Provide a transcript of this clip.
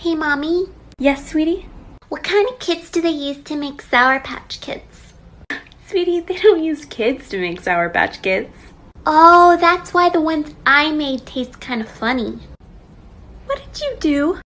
Hey, Mommy. Yes, sweetie? What kind of kids do they use to make Sour Patch Kids? Sweetie, they don't use kids to make Sour Patch Kids. Oh, that's why the ones I made taste kind of funny. What did you do?